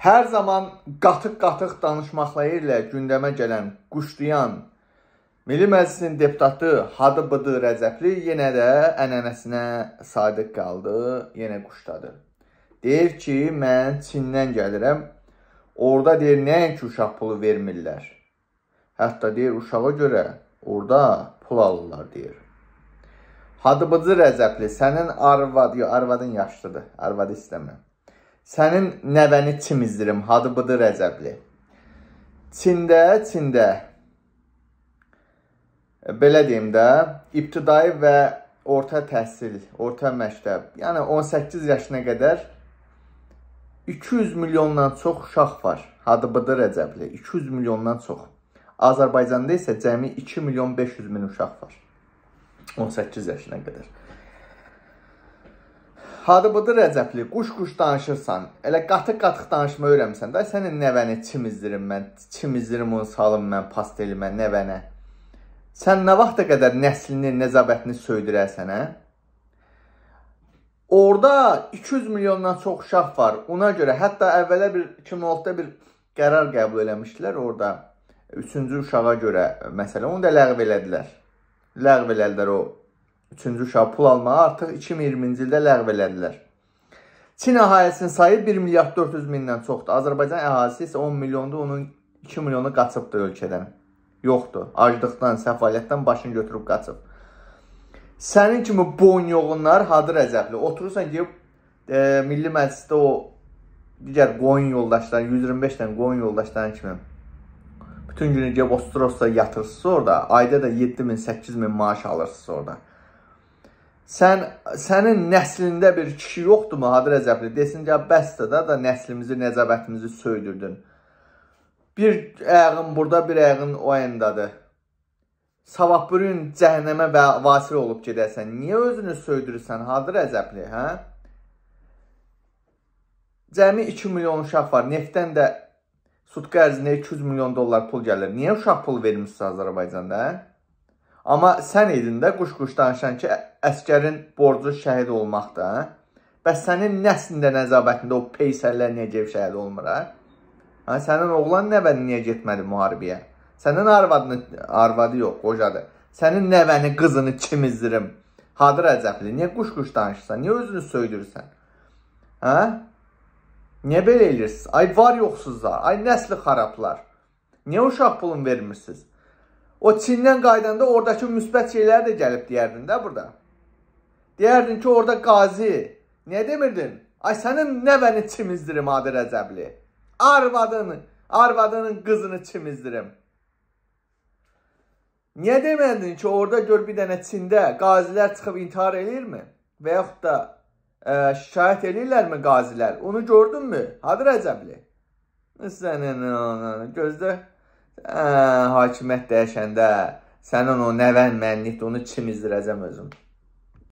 Hər zaman qatıq-qatıq danışmaqla ilə gündəmə gələn quşlayan Milli Məclisin deputatı Hadı Bıdı Rəcəbli yenə də ənənəsinə sadiq qaldı, yenə quşdadı. Deyir ki, mən Çindən gəlirəm. Orda deyir, nəinki uşaq pulu vermirlər. Hətta deyir, uşağa görə orada pul alırlar deyir. Hadı Bıdı Rəcəbli, sənin arvad, yox, arvadın yaşlıdır, arvadı istəmirəm. Sənin nəvəni çimizdirim, hadı budur Rəcəbli. Çində, Çində e, belə deyim də, ibtidai və orta təhsil, orta məktəb, yəni 18 yaşına qədər 200 milyondan çox uşaq var. Hadı budur Rəcəbli, 200 milyondan çox. Azərbaycanda isə cəmi 2 milyon 500 min uşaq var. 18 yaşına qədər. Harı budur Rəcəbli, quş-quş danışırsan, elə qatıq-qatıq danışma öyrəmsən də, sənin nəvəni çimizdirim mən, çimizdirim onu salım mən, pastelimə, nəvənə. Sən nə vaxta qədər nəslini, nəcabətini söydürərsən, hə? Orada 200 milyondan çox uşaq var. Ona görə hətta əvvələ bir 2006-da bir qərar qəbul eləmişdilər orada. Üçüncü uşağa görə məsələ. Onu da ləğv elədilər. Ləğv elədilər o Üçüncü uşaq pul almağı artıq 2020-ci ildə ləğv elədilər. Çin əhalisinin sayı 1 milyard 400 mindən çoxdur. Azərbaycan əhalisi isə 10 milyondur, onun 2 milyonu qaçıbdır ölkədən. Yoxdur. Aclıqdan, səfalətdən başını götürüb qaçıb. Sənin kimi boyunyoğunlar hadı rəcəbli. Oturursan ki, e, Milli Məclisdə o digər qoyun yoldaşları, 125 dənə qoyun yoldaşları kimi bütün günü gəlib Ostrosda yatırsınız orada, ayda da 7000, 8000 maaş alırsınız orada. Sən sənin nəslində bir kişi yoxdurmu Hadi Rəcəbli? Desin ki, bəsdir da, da nəslimizi, nəcabətimizi söydürdün. Bir ayağın burada, bir ayağın o yandadır. Sabah bu gün cəhənnəmə və vasil olub gedəsən. Niyə özünü söydürürsən Hadi Rəcəbli, hə? Cəmi 2 milyon uşaq var. Neftdən də sutqa ərzində 200 milyon dollar pul gəlir. Niyə uşaq pul vermişsiniz Azərbaycanda, hə? Amma sən idin də quş-quş danışan ki, əskərin borcu şəhid olmaqdır. Hə? Bəs sənin nəslində nəcabətində o peysərlər niyə gedib şəhid olmur, hə? hə? Sənin oğlan nəvən niyə getmədi müharibəyə? Sənin arvadını, arvadı yox, qocadır. Sənin nəvəni, qızını kim izdirim? Hadır Əcəbli, niyə quş-quş danışırsan? Niyə özünü söydürürsən? Hə? Niyə belə eləyirsiniz? Ay var yoxsuzlar, ay nəsli xarablar. Niyə uşaq pulun vermirsiniz? O Çindən qaydanda oradakı müsbət şeylər də gəlib deyərdin də burada. Deyərdin ki, orada qazi. Niyə demirdin? Ay sənin nəvəni çimizdirim adı Rəcəbli. Arvadını, arvadının qızını çimizdirim. Niyə demədin ki, orada gör bir dənə Çində qazilər çıxıb intihar eləyirmi? Və yaxud da ə, e, şikayət eləyirlərmi qazilər? Onu gördünmü? Hadi Rəcəbli. Sənin gözlə Ə, hakimiyyət dəyişəndə sənin o nəvən mənlikdir, onu kim izdirəcəm özüm?